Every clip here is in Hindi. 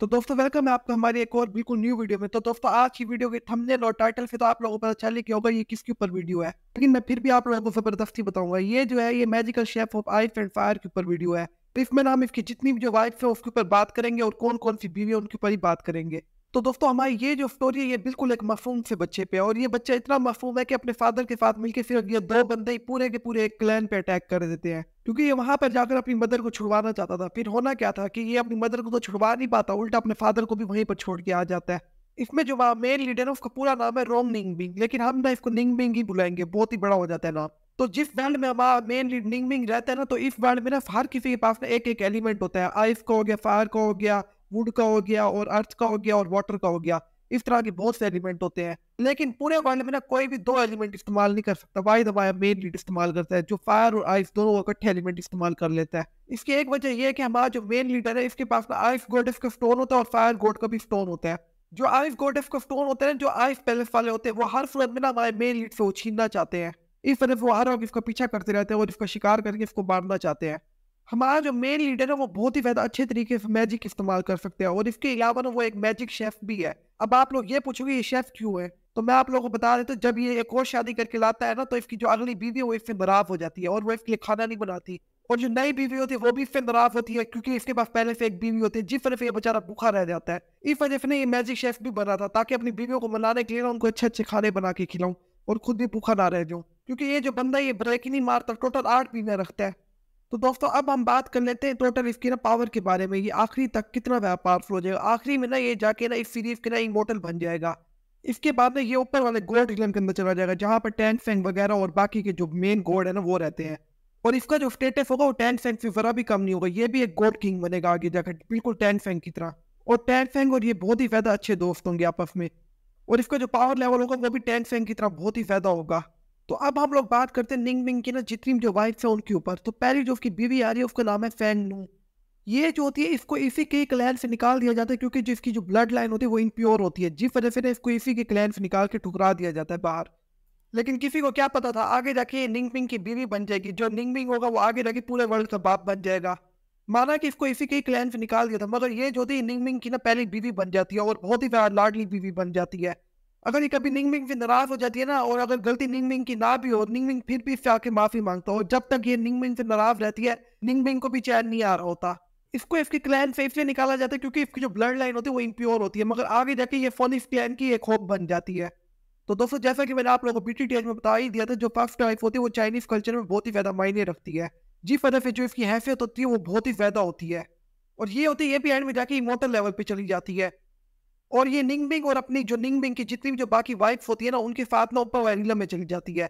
तो दोस्तों वेलकम है आपको हमारी एक और बिल्कुल न्यू वीडियो में तो दोस्तों आज की वीडियो के थंबनेल और टाइटल से तो आप लोगों को पता चल गया होगा ये किसके ऊपर वीडियो है लेकिन मैं फिर भी आप लोगों को जबरदस्ती बताऊंगा ये जो है ये magical chef of ice and fire के ऊपर वीडियो है तो इसमें नाम इसकी जितनी भी जो वाइफ है उसके ऊपर बात करेंगे और कौन कौन सी बीवी है उनके ऊपर ही बात करेंगे तो दोस्तों हमारी ये जो स्टोरी है ये बिल्कुल एक मफहूम से बच्चे पे और ये बच्चा इतना मफहूम है कि अपने फादर के साथ मिलकर सिर्फ ये दो बंदे ही पूरे के पूरे एक क्लैन पे अटैक कर देते हैं क्योंकि ये वहां पर जाकर अपनी मदर को छुड़वाना चाहता था फिर होना क्या था कि ये अपनी मदर को तो छुड़वा नहीं पाता उल्टा अपने फादर को भी वहीं पर छोड़ के आ जाता है इसमें जो वहाँ मेन लीडर है उसका पूरा नाम है रोम निंग बिंग लेकिन हम ना इसको निंग बिंग ही बुलाएंगे बहुत ही बड़ा हो जाता है नाम तो जिस वर्ल्ड में हमारा मेन निंग बिंग रहता है ना तो इस वर्ल्ड में ना हर किसी के पास ना एक एक एलिमेंट होता है आइस को हो गया फायर को हो गया वुड का हो गया और अर्थ का हो गया और वाटर का हो गया इस तरह के बहुत से एलिमेंट होते हैं लेकिन पूरे मामले में ना कोई भी दो एलिमेंट इस्तेमाल नहीं कर सकता वाई दबाया मेन लीड इस्तेमाल करता है जो फायर और आइस दोनों इकट्ठे एलिमेंट इस्तेमाल कर लेता है इसकी एक वजह यह है कि हमारा जो मेन लीडर है इसके पास ना आइस गोड का स्टोन होता है और फायर गोड का भी स्टोन होता है जो आइस गोड का स्टोन होता है ना जो आइस पैलेस वाले होते हैं वो हर सूरत में ना हमारे मेन लीड से वो छीनना चाहते हैं इस वजह से वो हर वक्त इसका पीछा करते रहते हैं और इसका शिकार करके इसको मारना चाहते हैं हमारा जो मेन लीडर है वो बहुत ही ज्यादा अच्छे तरीके से मैजिक इस्तेमाल कर सकते हैं और इसके अलावा ना वो एक मैजिक शेफ भी है अब आप लोग ये पूछोगे ये शेफ क्यों है तो मैं आप लोगों को बता देता हूँ जब ये एक और शादी करके लाता है ना तो इसकी जो अगली बीवी है वो इससे नाराज हो जाती है और वो इसके लिए खाना नहीं बनाती और जो नई बीवी होती है वो भी इससे नाराज होती है क्योंकि इसके पास पहले से एक बीवी होती है जिस वजह से ये बेचारा भूखा रह जाता है इस वजह से ये मैजिक शेफ भी बना था ताकि अपनी बीवियों को मनाने के लिए उनको अच्छे अच्छे खाने बना के खिलाऊं और खुद भी भूखा ना रह जाऊं क्योंकि ये जो बंदा ये ब्रेक ही नहीं मारता टोटल आठ बीवियां रखता है तो दोस्तों अब हम बात कर लेते हैं टोटल इसकी ना पावर के बारे में ये आखिरी तक कितना पावरफुल हो जाएगा आखिरी में ना ये जाके ना इस सीरीज के ना इमोटल बन जाएगा इसके बाद में ये ऊपर वाले गोल्ड रिलम के अंदर चला जाएगा जहाँ पर टैंक फैंक वगैरह और बाकी के जो मेन गोल्ड है ना वो रहते हैं और इसका जो स्टेटस होगा वो टैंक फेंग से ज़रा भी कम नहीं होगा ये भी एक गोल्ड किंग बनेगा आगे जाकर बिल्कुल टैंक फैंक की तरह और टैंक फेंग और ये बहुत ही ज़्यादा अच्छे दोस्त होंगे आपस में और इसका जो पावर लेवल होगा वो भी टैंक फेंग की तरह बहुत ही ज़्यादा होगा तो अब हम लोग बात करते हैं निंग मिंग की ना जितनी जो वाइफ है उनके ऊपर तो पहली जो उसकी बीवी आ रही है उसका नाम है फैन नू ये जो होती है इसको इसी के क्लैन से निकाल दिया जाता है क्योंकि जिसकी जो ब्लड लाइन होती है वो इनप्योर होती है जिस वजह से ना इसको इसी के क्लैन से निकाल के ठुकरा दिया जाता है बाहर लेकिन किसी को क्या पता था आगे जाके निंगपिंग की बीवी बन जाएगी जो निंगमिंग होगा वो आगे जाके पूरे वर्ल्ड का बाप बन जाएगा माना कि इसको इसी के क्लैन से निकाल दिया था मगर ये जो होती है निंगपिंग की ना पहली बीवी बन जाती है और बहुत ही लाडली बीवी बन जाती है अगर ये कभी निंग मिंग से नाराज हो जाती है ना और अगर गलती निंग मिंग की ना भी हो निंग मिंग फिर भी इससे आके माफी मांगता हो जब तक ये निंग मिंग से नाराज रहती है निंग मिंग को भी चैन नहीं आ रहा होता इसको इसके क्लैन से इसलिए निकाला जाता है क्योंकि इसकी जो ब्लड लाइन होती है वो इम्प्योर होती है मगर आगे जाके ये फोन इस क्लैन की एक होप बन जाती है तो दोस्तों जैसा कि मैंने आप लोगों को बीटी टी में बता ही दिया था जो फर्स्ट टाइप होती है वो चाइनीज कल्चर में बहुत ही ज़्यादा मायने रखती है जिस वजह से जो इसकी हैसियत होती है वो बहुत ही ज़्यादा होती है और ये होती है ये भी एंड में जाके इमोटल लेवल पर चली जाती है और ये निंगबिंग और अपनी जो निंगबिंग की जितनी भी जो बाकी वाइफ होती है ना उनके साथ ना ऊपर वैनिला में चली जाती है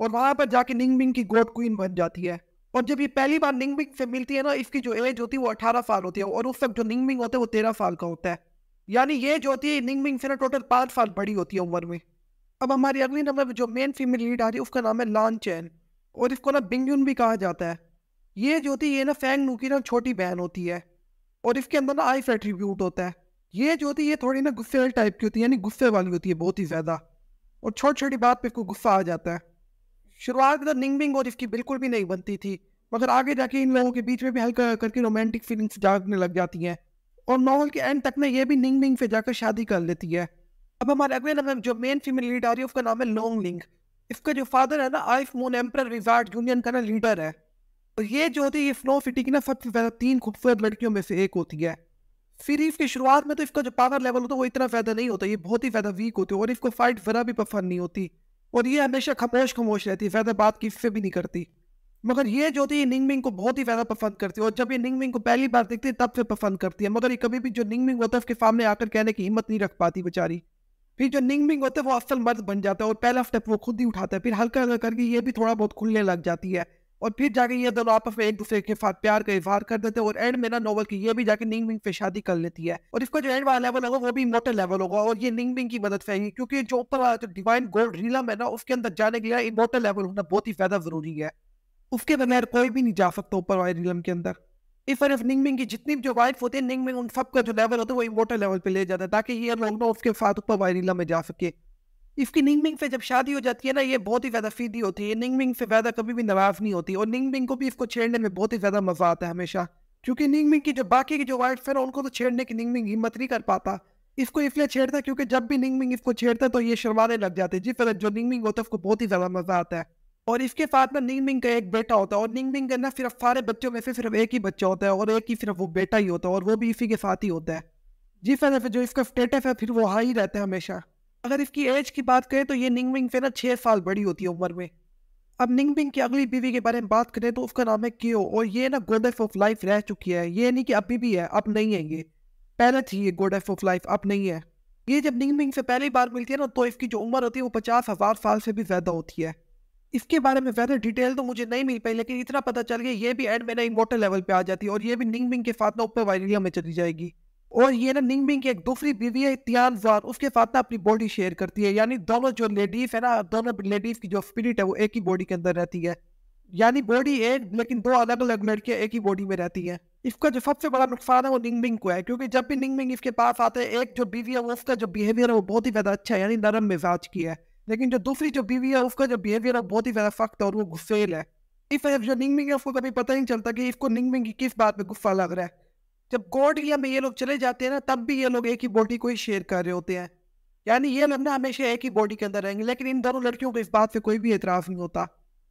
और वहां पर जाके निंगबिंग की गोड क्वीन बन जाती है और जब ये पहली बार निंगबिंग से मिलती है ना इसकी जो एज होती है वो अठारह साल होती है और उस वक्त जो निंगबिंग होता है वो तेरह साल का होता है यानी ये जो होती है निंगबिंग से ना टोटल पाँच साल बड़ी होती है उम्र में अब हमारी अगली नंबर जो मेन फीमेल लीड आ रही है उसका नाम है लान चैन और इसको ना बिंगयुन भी कहा जाता है ये जो होती है ये ना फैंग नू की ना छोटी बहन होती है और इसके अंदर ना आई एट्रीब्यूट होता है ये जो होती है ये थोड़ी ना गुस्से टाइप की होती है यानी गुस्से वाली होती है बहुत ही ज़्यादा और छोटी छोटी बात पर इसको गुस्सा आ जाता है शुरुआत में तो मतलब निंग बिंग और इसकी बिल्कुल भी नहीं बनती थी मगर मतलब आगे जाके इन लोगों के बीच में भी हल्का करके रोमांटिक फीलिंग्स जागने लग जाती हैं और नॉवल के एंड तक में ये भी निंग बिंग से जाकर शादी कर लेती है अब हमारे अगले नंबर जो मेन फीमेल लीड आ रही है उसका नाम है लॉन्ग लिंग इसका जो फादर है ना आइफ मून एम्पर रिजार्ट यूनियन का ना लीडर है और ये जो होती है ये स्नो सिटी की ना सबसे ज़्यादा तीन खूबसूरत लड़कियों में से एक होती है फिर इफ की शुरुआत में तो इसका जो पावर लेवल होता है वो इतना फायदा नहीं होता ये बहुत ही फायदा वीक होती है और इसको फाइट जरा भी पफर नहीं होती और ये हमेशा खमोश खमोश रहती है फायदा बात की इससे भी नहीं करती मगर ये जो होती है निंगमिंग को बहुत ही ज़्यादा पसंद करती है और जब ये निंगमिंग को पहली बार देखती है तब से पसंद करती है मगर ये कभी भी जो निंगमिंग होता है उसके सामने आकर कहने की हिम्मत नहीं रख पाती बेचारी फिर जो निंगमिंग होता है वो असल मर्द बन जाता है और पहला स्टेप वो खुद ही उठाता है फिर हल्का हल्का करके ये भी थोड़ा बहुत खुलने लग जाती है और फिर जाके ये दोनों आपस में एक दूसरे के साथ प्यार का इजहार कर देते हैं और एंड में ना नोवल की ये भी जाके निंग बिंग पे शादी कर लेती है और इसका जो एंड वाला लेवल होगा वो भी मोटर लेवल होगा और ये निंग बिंग की मदद से आएगी क्योंकि जो ऊपर वाला जो डिवाइन गोल्ड रीलम है ना उसके अंदर जाने के लिए इमोटर लेवल होना बहुत ही ज्यादा जरूरी है उसके बगैर कोई भी नहीं जा सकता ऊपर वाले रीलम के अंदर इस तरफ निंगमिंग की जितनी जो वाइफ होती है निंगमिंग उन सबका जो लेवल होता है वो इमोटर लेवल पे ले जाता है ताकि ये लोग ना उसके साथ ऊपर वायरिला में जा सके इसकी निंगमिंग से जब शादी हो जाती है ना ये बहुत ही ज़्यादा सीधी होती है निंगमिंग से ज़्यादा कभी भी नवाज नहीं होती और निंग को भी इसको छेड़ने में बहुत ही ज़्यादा मज़ा आता है हमेशा क्योंकि निंगमिंग की जो बाकी की जो वाइफ है ना उनको तो छेड़ने की निंगमिंग हिम्मत नहीं कर पाता इसको इसलिए छेड़ता क्योंकि जब भी निंगमिंग इसको छेड़ता तो ये शर्माने लग जाते हैं जिस तरह जो निंगमिंग होता है उसको बहुत ही ज़्यादा मज़ा आता है और इसके साथ में निंगमिंग का एक बेटा होता है और निंगमिंग का ना सिर्फ सारे बच्चों में से सिर्फ एक ही बच्चा होता है और एक ही सिर्फ वो बेटा ही होता है और वो भी इसी के साथ ही होता है जिस वजह से जो इसका स्टेटस है फिर वो हाई रहता है हमेशा अगर इसकी एज की बात करें तो ये निंगबिंग से ना छः साल बड़ी होती है उम्र में अब विंग की अगली बीवी के बारे में बात करें तो उसका नाम है क्यो और ये ना गोडेस ऑफ लाइफ रह चुकी है ये नहीं कि अभी भी है अब नहीं है ये पहले थी ये गोडेस ऑफ लाइफ अब नहीं है ये जब विंग से पहली बार मिलती है ना तो इसकी जो उम्र होती है वो पचास हज़ार साल से भी ज़्यादा होती है इसके बारे में ज़्यादा डिटेल तो मुझे नहीं मिल पाई लेकिन इतना पता चल गया ये भी एंड में ना इमोटर लेवल पर आ जाती है और ये भी निंग विंग के साथ ना ऊपर वायरिया में चली जाएगी और ये ना निंगबिंग की एक दूसरी बीवी है तियानजार उसके साथ ना अपनी बॉडी शेयर करती है यानी दोनों जो लेडीज है ना दोनों लेडीज की जो स्पिरिट है वो एक ही बॉडी के अंदर रहती है यानी बॉडी एक लेकिन दो अलग अलग लड़कियाँ एक ही बॉडी में रहती हैं इसका जो सबसे बड़ा नुकसान है वो निंगबिंग को है क्योंकि जब भी निंगबिंग इसके पास आते हैं एक जो बीवी है वो उसका जो बिहेवियर है वो बहुत ही ज़्यादा अच्छा है यानी नरम मिजाज की है लेकिन जो दूसरी जो बीवी है उसका जो बिहेवियर है बहुत ही ज़्यादा सख्त और वो गुस्सेल है इस वजह जो निंगबिंग है उसको कभी पता ही नहीं चलता कि इसको निंगबिंग की किस बात पर गुस्सा लग रहा है जब गॉड इंडिया में ये लोग चले जाते हैं ना तब भी ये लोग एक ही बॉडी को ही शेयर कर रहे होते हैं यानी ये लोग ना हमेशा एक ही बॉडी के अंदर रहेंगे लेकिन इन दोनों लड़कियों को इस बात पर कोई भी एतराफ़ नहीं होता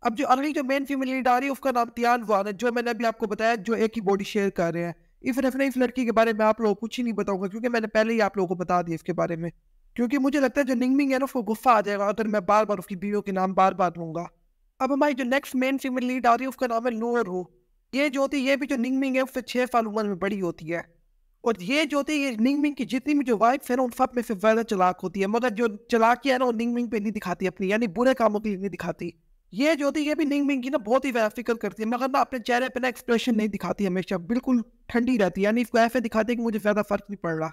अब जो अगली जो मेन फीमेल लीड आ रही है उसका नाम तियान वान है जो मैंने अभी आपको बताया जो एक ही बॉडी शेयर कर रहे हैं इस रेफरेंस लड़की के बारे में आप लोगों को कुछ ही नहीं बताऊंगा क्योंकि मैंने पहले ही आप लोगों को बता दिया इसके बारे में क्योंकि मुझे लगता है जो निंगमिंग है ना उसको गुस्सा आ जाएगा अगर मैं बार बार उसकी बीवियों के नाम बार बार लूँगा अब हमारी जो नेक्स्ट मेन फीमेल लीड आ रही है उसका नाम है लोअर हो ये जो होती है ये भी जो निंगमिंग है उससे छः साल उम्र में बड़ी होती है और ये जो होती है ये निंगमिंग की जितनी भी जो वाइफ है ना उन सब में से ज़्यादा चलाक होती है मगर जो चलाकी है ना वो निंगमिंग पे नहीं दिखाती अपनी यानी बुरे कामों के लिए नहीं दिखाती ये जो होती है ये भी निंगमिंग की ना बहुत ही ज़्यादा फिक्र करती है मगर ना अपने चेहरे पर ना एक्सप्रेशन नहीं दिखाती हमेशा बिल्कुल ठंडी रहती है यानी इसको ऐसे दिखाती है कि मुझे ज़्यादा फर्क नहीं पड़ रहा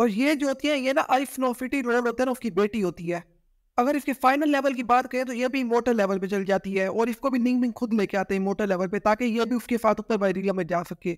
और ये जो होती है ये ना आइफ नोफिटी रोल होता है ना उसकी बेटी होती है अगर इसके फाइनल लेवल की बात करें तो यह भी मोटर लेवल पे चल जाती है और इसको भी निंग निंग खुद लेके आते हैं मोटर लेवल पे ताकि यह भी उसके साथ ऊपर बैरिया में जा सके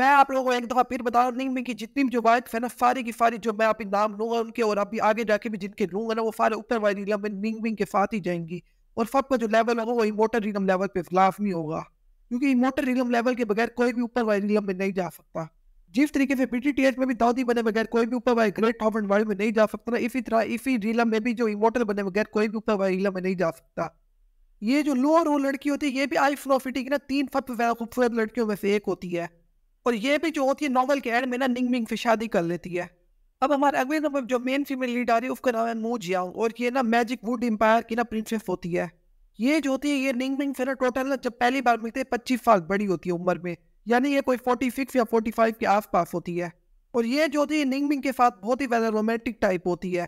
मैं आप लोगों को एक दफ़ा फिर बता रहा हूँ निंग की जितनी भी जो बाइक है ना सारी की सारी जो मैं अभी नाम लूंगा उनके और अभी आगे जाके भी जिनके लूंगा ना वो सारे ऊपर बैरिया में निंग विंग के साथ ही जाएंगी और सबका जो लेवल होगा वही मोटर रिलम लेवल पे लाजमी होगा क्योंकि मोटर रिलम लेवल के बगैर कोई भी ऊपर बैरिया में नहीं जा सकता जिस तरीके से बीटीटीएच में भी दाऊदी बने बगैर कोई भी ऊपर वाई ग्रेट हॉफ एंड वर्ल्ड में नहीं जा सकता ना इसी तरह इसी रीलम में भी जो इमोटल बने बगैर कोई भी ऊपर वाई रीलम में नहीं जा सकता ये जो लोअर वो लड़की होती है ये भी आई फ्लोफिटी की ना तीन सबसे ज्यादा खूबसूरत लड़कियों में से एक होती है और ये भी जो होती है नॉवल के एंड में ना निंग मिंग से शादी कर लेती है अब हमारे अगले नंबर जो मेन फीमेल लीड आ रही है उसका नाम है मू जियांग और ये ना मैजिक वुड एम्पायर की ना प्रिंसेस होती है ये जो होती है ये निंग मिंग से ना टोटल ना जब पहली बार मिलते हैं पच्चीस साल बड़ी होती है उम्र में यानी ये कोई सिक्स या फाइव के आसपास होती है और ये जो थी निंगमिंग के साथ बहुत ही ज़्यादा रोमांटिक टाइप होती है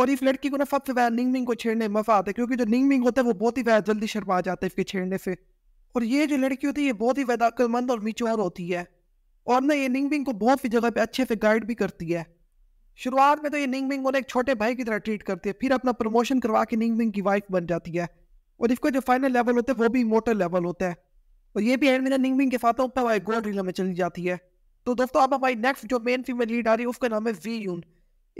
और इस लड़की को ना सबसे ज़्यादा निंगमिंग को छेड़ने में मज़ा आता है क्योंकि जो निंगमिंग होता है वो बहुत ही ज़्यादा जल्दी शर्मा जाता है इसके छेड़ने से और ये जो लड़की होती है ये बहुत ही ज़्यादा अक्लमंद और मिचोर होती है और ना ये निंगमिंग को बहुत सी जगह पर अच्छे से गाइड भी करती है शुरुआत में तो ये निंगमिंग उन्हें एक छोटे भाई की तरह ट्रीट करती है फिर अपना प्रमोशन करवा के निंगमिंग की वाइफ बन जाती है और इसका जो फाइनल लेवल होता है वो भी मोटर लेवल होता है और तो ये भी एडमिन निंगमिंग के साथ होता हुआ गोल्ड रील में चली जाती है तो दोस्तों आप हमारी नेक्स्ट जो मेन फीमेल लीड आ रही है उसका नाम है वी यून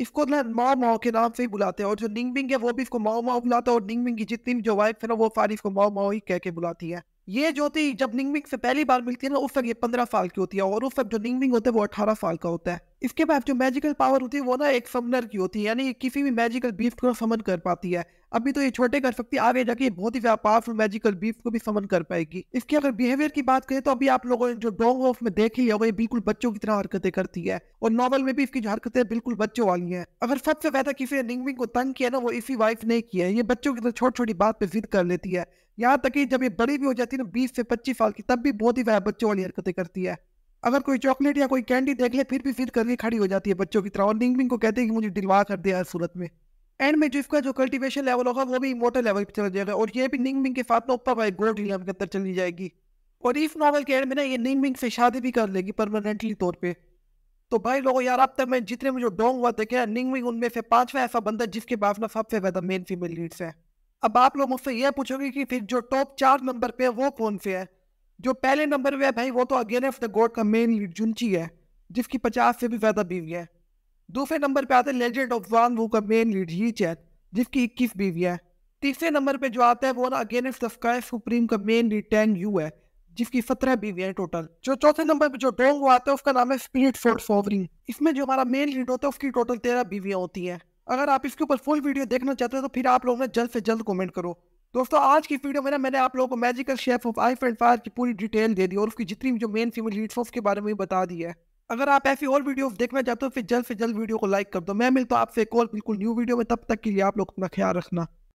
इसको माओ माओ के नाम से ही बुलाते हैं और जो निंगमिंग है वो भी इसको माओ माओ बुलाता है और निंगमिंग की जितनी जो वाइफ है ना वो सारी इसको माओ माओ ही कह के बुलाती है ये जो होती जब निंगमिंग से पहली बार मिलती है ना उस वक्त ये पंद्रह साल की होती है और उस वक्त जो निंगमिंग होता है वो अठारह साल का होता है इसके बाद जो मैजिकल पावर होती है वो ना एक समनर की होती है यानी किसी भी मैजिकल बीफ को समन कर पाती है अभी तो ये छोटे कर सकती है आगे जाके बहुत ही पावरफुल मैजिकल बीफ को भी समन कर पाएगी इसके अगर बिहेवियर की बात करें तो अभी आप लोगों ने जो डोंग ऑफ में देखी है वही ये बिल्कुल बच्चों की तरह हरकतें करती है और नॉवल में भी इसकी जो हरकतें बिल्कुल बच्चों वाली है अगर सबसे ज्यादा किसी ने निंगमिंग को तंग किया ना वो इसी वाइफ ने किया है ये बच्चों की तरह छोटी छोटी बात पे जिद कर लेती है यहाँ तक कि जब ये बड़ी भी हो जाती है ना बीस से पच्चीस साल की तब भी बहुत ही वह बच्चों वाली हरकतें करती है अगर कोई चॉकलेट या कोई कैंडी देख ले फिर भी फिर करके खड़ी हो जाती है बच्चों की तरह और निंगमिंग को कहते हैं कि मुझे दिलवा कर दिया सूरत में एंड में जो इसका जो कल्टीवेशन लेवल होगा वो भी मोटर लेवल पर चला जाएगा और ये भी निंगमिंग के साथ में ऊपर भाई गोल्ड लीलाम के अंदर चली जाएगी और इस नॉवल के एंड में ना ये निंगमिंग से शादी भी कर लेगी परमानेंटली तौर पर तो भाई लोगों यार अब तक मैं जितने में जो डोंग हुआ देखे निंगमिंग उनमें से पाँचवा ऐसा बंदा जिसके पास ना सबसे ज़्यादा मेन फीमेल लीड्स है अब आप लोग मुझसे यह पूछोगे कि फिर जो टॉप चार नंबर पे है वो कौन से है जो पहले नंबर पे है भाई वो तो अगेन ऑफ द गॉड का मेन लीड जुनची है जिसकी पचास से भी ज़्यादा बीवी है दूसरे नंबर पे आता है लेजेंड ऑफ वन वो का मेन लीड ही चैन जिसकी इक्कीस बीवी है तीसरे नंबर पे जो आता है वो ना again of the sky supreme का मेन लीड टैंग यू है जिसकी सत्रह बीवी है टोटल जो चौथे नंबर पे जो डोंग आता है उसका नाम है स्पिरिट फोर्ट सोवरिंग इसमें जो हमारा मेन लीड होता है उसकी टोटल तेरह बीवियाँ होती हैं अगर आप इसके ऊपर फुल वीडियो देखना चाहते हो तो फिर आप लोगों ने जल्द से जल्द कमेंट करो दोस्तों आज की वीडियो में ना मैंने आप लोगों को मैजिकल शेफ ऑफ आई फ्रेंड फायर की पूरी डिटेल दे दी और उसकी जितनी जो मेन फीमेल लीड्स उसके बारे में बता दी है अगर आप ऐसी और वीडियो देखना चाहते हो फिर जल्द से जल्द वीडियो को लाइक कर दो मैं मिलता हूँ आपसे एक और बिल्कुल न्यू वीडियो में तब तक के लिए आप लोग अपना ख्याल रखना